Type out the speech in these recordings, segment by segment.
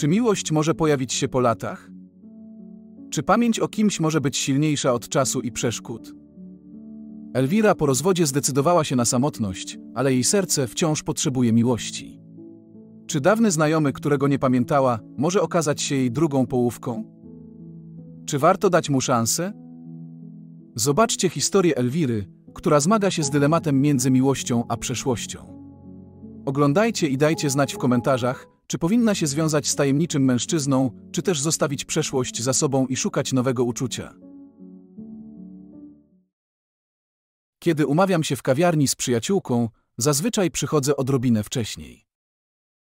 Czy miłość może pojawić się po latach? Czy pamięć o kimś może być silniejsza od czasu i przeszkód? Elwira po rozwodzie zdecydowała się na samotność, ale jej serce wciąż potrzebuje miłości. Czy dawny znajomy, którego nie pamiętała, może okazać się jej drugą połówką? Czy warto dać mu szansę? Zobaczcie historię Elwiry, która zmaga się z dylematem między miłością a przeszłością. Oglądajcie i dajcie znać w komentarzach, czy powinna się związać z tajemniczym mężczyzną, czy też zostawić przeszłość za sobą i szukać nowego uczucia? Kiedy umawiam się w kawiarni z przyjaciółką, zazwyczaj przychodzę odrobinę wcześniej.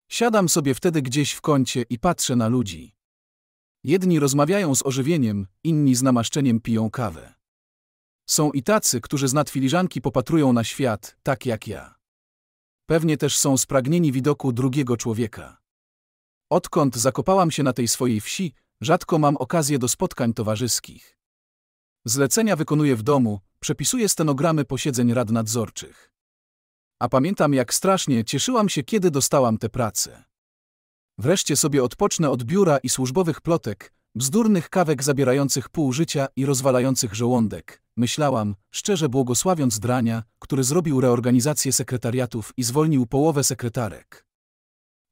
Siadam sobie wtedy gdzieś w kącie i patrzę na ludzi. Jedni rozmawiają z ożywieniem, inni z namaszczeniem piją kawę. Są i tacy, którzy z nad filiżanki popatrują na świat, tak jak ja. Pewnie też są spragnieni widoku drugiego człowieka. Odkąd zakopałam się na tej swojej wsi, rzadko mam okazję do spotkań towarzyskich. Zlecenia wykonuję w domu, przepisuję stenogramy posiedzeń rad nadzorczych. A pamiętam, jak strasznie cieszyłam się, kiedy dostałam tę pracę. Wreszcie sobie odpocznę od biura i służbowych plotek, bzdurnych kawek zabierających pół życia i rozwalających żołądek. Myślałam, szczerze błogosławiąc Drania, który zrobił reorganizację sekretariatów i zwolnił połowę sekretarek.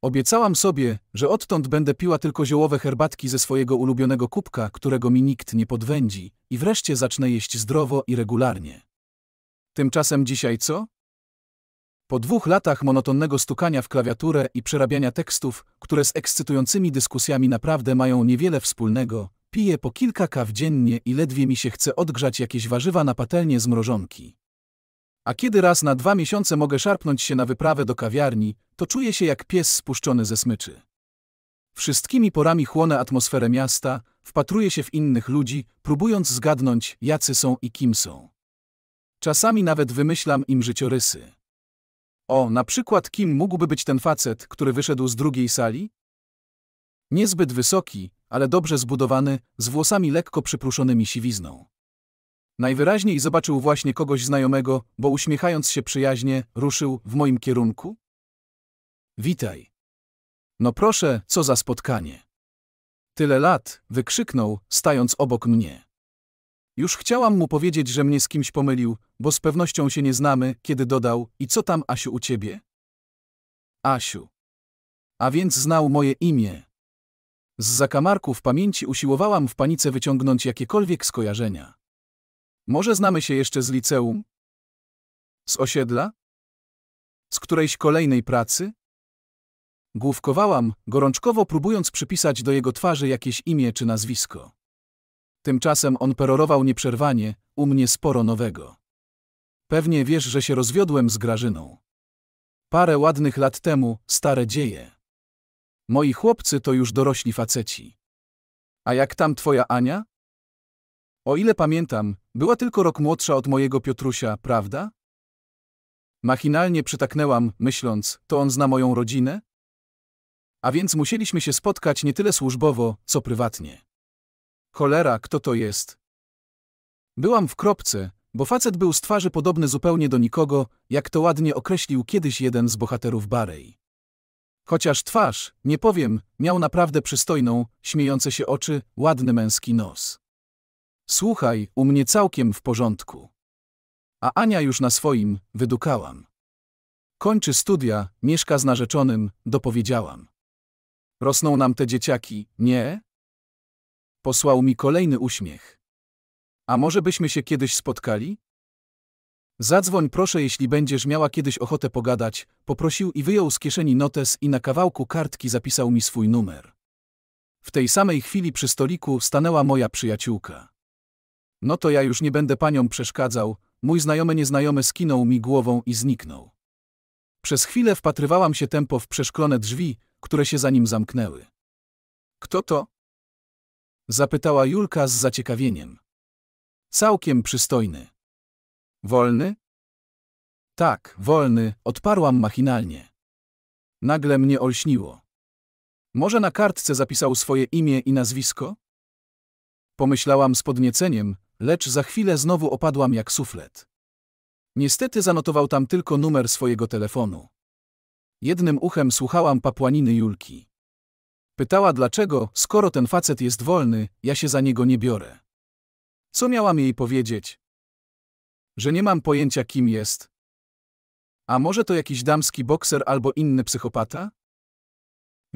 Obiecałam sobie, że odtąd będę piła tylko ziołowe herbatki ze swojego ulubionego kubka, którego mi nikt nie podwędzi, i wreszcie zacznę jeść zdrowo i regularnie. Tymczasem dzisiaj co? Po dwóch latach monotonnego stukania w klawiaturę i przerabiania tekstów, które z ekscytującymi dyskusjami naprawdę mają niewiele wspólnego, piję po kilka kaw dziennie i ledwie mi się chce odgrzać jakieś warzywa na patelnie z mrożonki. A kiedy raz na dwa miesiące mogę szarpnąć się na wyprawę do kawiarni, to czuję się jak pies spuszczony ze smyczy. Wszystkimi porami chłonę atmosferę miasta, wpatruję się w innych ludzi, próbując zgadnąć, jacy są i kim są. Czasami nawet wymyślam im życiorysy. O, na przykład kim mógłby być ten facet, który wyszedł z drugiej sali? Niezbyt wysoki, ale dobrze zbudowany, z włosami lekko przypruszonymi siwizną. Najwyraźniej zobaczył właśnie kogoś znajomego, bo uśmiechając się przyjaźnie, ruszył w moim kierunku. Witaj. No proszę, co za spotkanie. Tyle lat, wykrzyknął, stając obok mnie. Już chciałam mu powiedzieć, że mnie z kimś pomylił, bo z pewnością się nie znamy, kiedy dodał, i co tam Asiu u ciebie? Asiu. A więc znał moje imię. Z zakamarków pamięci usiłowałam w panice wyciągnąć jakiekolwiek skojarzenia. Może znamy się jeszcze z liceum? Z osiedla? Z którejś kolejnej pracy? Główkowałam, gorączkowo próbując przypisać do jego twarzy jakieś imię czy nazwisko. Tymczasem on perorował nieprzerwanie, u mnie sporo nowego. Pewnie wiesz, że się rozwiodłem z Grażyną. Parę ładnych lat temu, stare dzieje. Moi chłopcy to już dorośli faceci. A jak tam twoja Ania? O ile pamiętam, była tylko rok młodsza od mojego Piotrusia, prawda? Machinalnie przytaknęłam, myśląc, to on zna moją rodzinę? A więc musieliśmy się spotkać nie tyle służbowo, co prywatnie. Cholera, kto to jest? Byłam w kropce, bo facet był z twarzy podobny zupełnie do nikogo, jak to ładnie określił kiedyś jeden z bohaterów Barej. Chociaż twarz, nie powiem, miał naprawdę przystojną, śmiejące się oczy, ładny męski nos. Słuchaj, u mnie całkiem w porządku. A Ania już na swoim, wydukałam. Kończy studia, mieszka z narzeczonym, dopowiedziałam. Rosną nam te dzieciaki, nie? Posłał mi kolejny uśmiech. A może byśmy się kiedyś spotkali? Zadzwoń proszę, jeśli będziesz miała kiedyś ochotę pogadać, poprosił i wyjął z kieszeni notes i na kawałku kartki zapisał mi swój numer. W tej samej chwili przy stoliku stanęła moja przyjaciółka. No to ja już nie będę panią przeszkadzał, mój znajomy nieznajomy skinął mi głową i zniknął. Przez chwilę wpatrywałam się tempo w przeszklone drzwi, które się za nim zamknęły. Kto to? Zapytała Julka z zaciekawieniem. Całkiem przystojny. Wolny? Tak, wolny, odparłam machinalnie. Nagle mnie olśniło. Może na kartce zapisał swoje imię i nazwisko? Pomyślałam z podnieceniem, lecz za chwilę znowu opadłam jak suflet. Niestety zanotował tam tylko numer swojego telefonu. Jednym uchem słuchałam papłaniny Julki. Pytała dlaczego, skoro ten facet jest wolny, ja się za niego nie biorę. Co miałam jej powiedzieć? Że nie mam pojęcia kim jest? A może to jakiś damski bokser albo inny psychopata?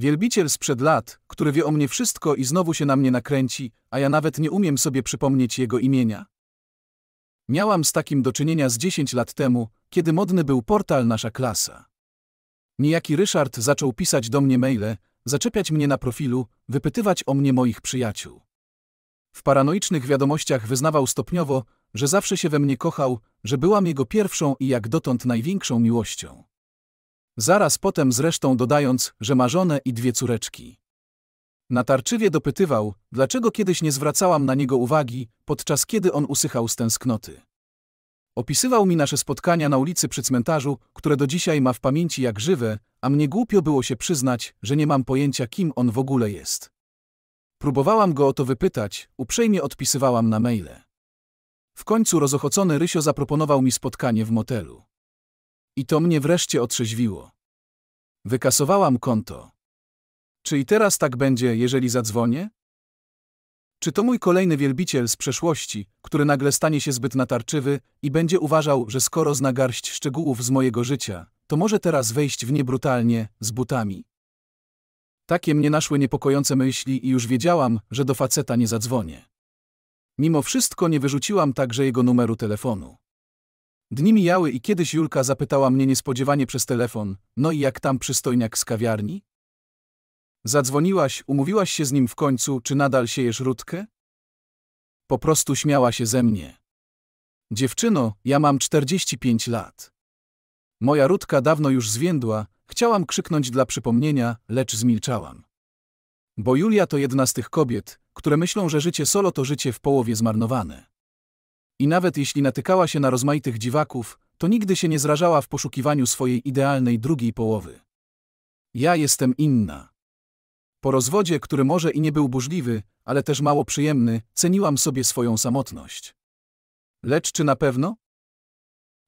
Wielbiciel sprzed lat, który wie o mnie wszystko i znowu się na mnie nakręci, a ja nawet nie umiem sobie przypomnieć jego imienia. Miałam z takim do czynienia z 10 lat temu, kiedy modny był portal Nasza Klasa. Niejaki Ryszard zaczął pisać do mnie maile, zaczepiać mnie na profilu, wypytywać o mnie moich przyjaciół. W paranoicznych wiadomościach wyznawał stopniowo, że zawsze się we mnie kochał, że byłam jego pierwszą i jak dotąd największą miłością. Zaraz potem zresztą dodając, że ma żonę i dwie córeczki. Natarczywie dopytywał, dlaczego kiedyś nie zwracałam na niego uwagi, podczas kiedy on usychał z tęsknoty. Opisywał mi nasze spotkania na ulicy przy cmentarzu, które do dzisiaj ma w pamięci jak żywe, a mnie głupio było się przyznać, że nie mam pojęcia kim on w ogóle jest. Próbowałam go o to wypytać, uprzejmie odpisywałam na maile. W końcu rozochocony Rysio zaproponował mi spotkanie w motelu. I to mnie wreszcie otrzeźwiło. Wykasowałam konto. Czy i teraz tak będzie, jeżeli zadzwonię? Czy to mój kolejny wielbiciel z przeszłości, który nagle stanie się zbyt natarczywy i będzie uważał, że skoro zna garść szczegółów z mojego życia, to może teraz wejść w nie brutalnie, z butami? Takie mnie naszły niepokojące myśli i już wiedziałam, że do faceta nie zadzwonię. Mimo wszystko nie wyrzuciłam także jego numeru telefonu. Dni mijały i kiedyś Julka zapytała mnie niespodziewanie przez telefon, no i jak tam przystojniak z kawiarni? Zadzwoniłaś, umówiłaś się z nim w końcu, czy nadal siejesz rutkę? Po prostu śmiała się ze mnie. Dziewczyno, ja mam 45 lat. Moja rutka dawno już zwiędła, chciałam krzyknąć dla przypomnienia, lecz zmilczałam. Bo Julia to jedna z tych kobiet, które myślą, że życie solo to życie w połowie zmarnowane. I nawet jeśli natykała się na rozmaitych dziwaków, to nigdy się nie zrażała w poszukiwaniu swojej idealnej drugiej połowy. Ja jestem inna. Po rozwodzie, który może i nie był burzliwy, ale też mało przyjemny, ceniłam sobie swoją samotność. Lecz czy na pewno?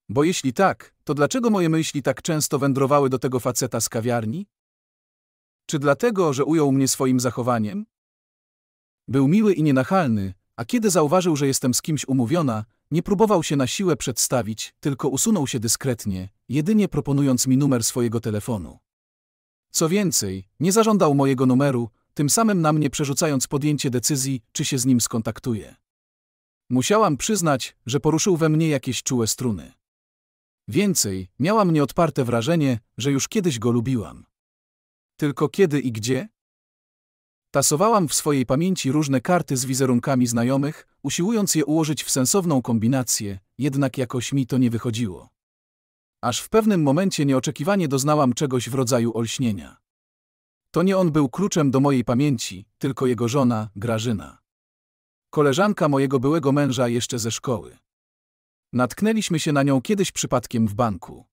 Bo jeśli tak, to dlaczego moje myśli tak często wędrowały do tego faceta z kawiarni? Czy dlatego, że ujął mnie swoim zachowaniem? Był miły i nienachalny, a kiedy zauważył, że jestem z kimś umówiona, nie próbował się na siłę przedstawić, tylko usunął się dyskretnie, jedynie proponując mi numer swojego telefonu. Co więcej, nie zażądał mojego numeru, tym samym na mnie przerzucając podjęcie decyzji, czy się z nim skontaktuje. Musiałam przyznać, że poruszył we mnie jakieś czułe struny. Więcej, miała mnie odparte wrażenie, że już kiedyś go lubiłam. Tylko kiedy i gdzie? Tasowałam w swojej pamięci różne karty z wizerunkami znajomych, usiłując je ułożyć w sensowną kombinację, jednak jakoś mi to nie wychodziło. Aż w pewnym momencie nieoczekiwanie doznałam czegoś w rodzaju olśnienia. To nie on był kluczem do mojej pamięci, tylko jego żona, Grażyna. Koleżanka mojego byłego męża jeszcze ze szkoły. Natknęliśmy się na nią kiedyś przypadkiem w banku.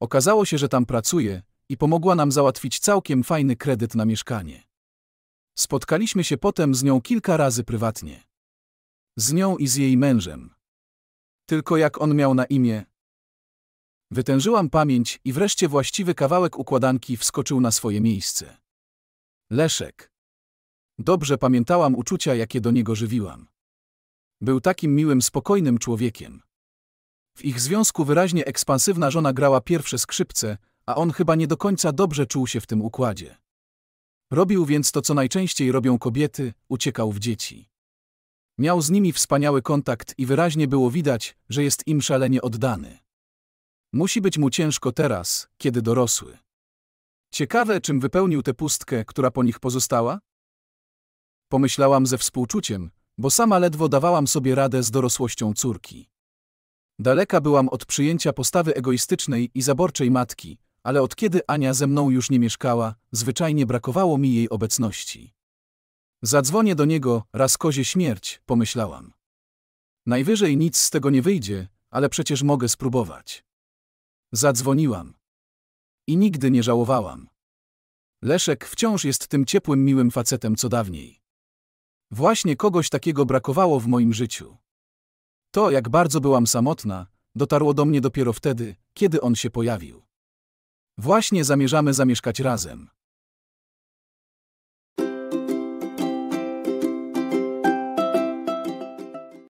Okazało się, że tam pracuje i pomogła nam załatwić całkiem fajny kredyt na mieszkanie. Spotkaliśmy się potem z nią kilka razy prywatnie. Z nią i z jej mężem. Tylko jak on miał na imię? Wytężyłam pamięć i wreszcie właściwy kawałek układanki wskoczył na swoje miejsce. Leszek. Dobrze pamiętałam uczucia, jakie do niego żywiłam. Był takim miłym, spokojnym człowiekiem. W ich związku wyraźnie ekspansywna żona grała pierwsze skrzypce, a on chyba nie do końca dobrze czuł się w tym układzie. Robił więc to, co najczęściej robią kobiety, uciekał w dzieci. Miał z nimi wspaniały kontakt i wyraźnie było widać, że jest im szalenie oddany. Musi być mu ciężko teraz, kiedy dorosły. Ciekawe, czym wypełnił tę pustkę, która po nich pozostała? Pomyślałam ze współczuciem, bo sama ledwo dawałam sobie radę z dorosłością córki. Daleka byłam od przyjęcia postawy egoistycznej i zaborczej matki, ale od kiedy Ania ze mną już nie mieszkała, zwyczajnie brakowało mi jej obecności. Zadzwonię do niego, raz kozie śmierć, pomyślałam. Najwyżej nic z tego nie wyjdzie, ale przecież mogę spróbować. Zadzwoniłam. I nigdy nie żałowałam. Leszek wciąż jest tym ciepłym, miłym facetem co dawniej. Właśnie kogoś takiego brakowało w moim życiu. To, jak bardzo byłam samotna, dotarło do mnie dopiero wtedy, kiedy on się pojawił. Właśnie zamierzamy zamieszkać razem.